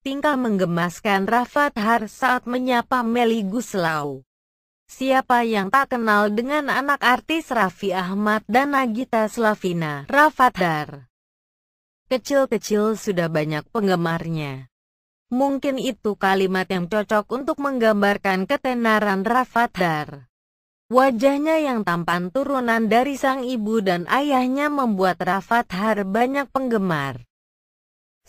tingkah menggemaskan Rafat Har saat menyapa Meli Guslau. Siapa yang tak kenal dengan anak artis Raffi Ahmad dan Nagita Slavina, Rafat Har. Kecil-kecil sudah banyak penggemarnya. Mungkin itu kalimat yang cocok untuk menggambarkan ketenaran Rafat Har. Wajahnya yang tampan turunan dari sang ibu dan ayahnya membuat Rafat Har banyak penggemar.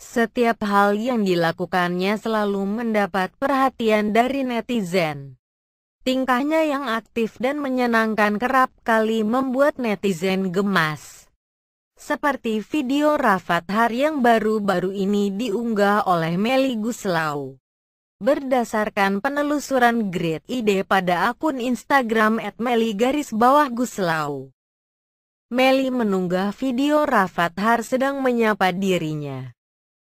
Setiap hal yang dilakukannya selalu mendapat perhatian dari netizen. Tingkahnya yang aktif dan menyenangkan kerap kali membuat netizen gemas. Seperti video Rafat Har yang baru-baru ini diunggah oleh Meli Guslau. Berdasarkan penelusuran Great Ide pada akun Instagram @meli garis bawah Guslau. Meli menunggah video Rafat Har sedang menyapa dirinya.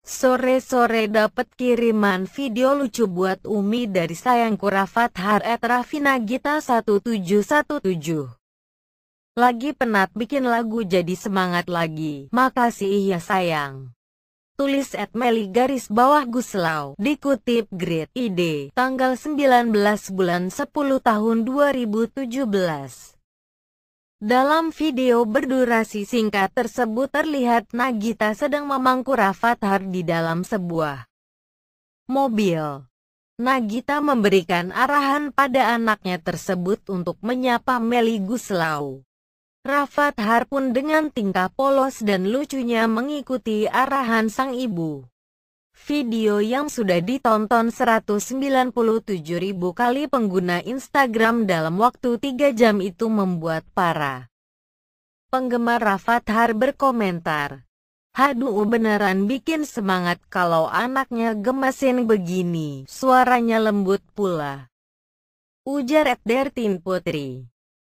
Sore-sore dapat kiriman video lucu buat Umi dari sayangku Rafat Haret Rafina Gita 1717. Lagi penat bikin lagu jadi semangat lagi. Makasih ya sayang. Tulis at Meli garis bawah Guslau. Dikutip Grid ID. Tanggal 19 bulan 10 tahun 2017. Dalam video berdurasi singkat tersebut terlihat Nagita sedang memangku Rafathar di dalam sebuah mobil. Nagita memberikan arahan pada anaknya tersebut untuk menyapa Meli Guslau. Rafathar pun dengan tingkah polos dan lucunya mengikuti arahan sang ibu. Video yang sudah ditonton 197.000 kali pengguna Instagram dalam waktu 3 jam itu membuat para penggemar Rafathar berkomentar. Haduh beneran bikin semangat kalau anaknya gemesin begini, suaranya lembut pula. Ujar Edertin Putri.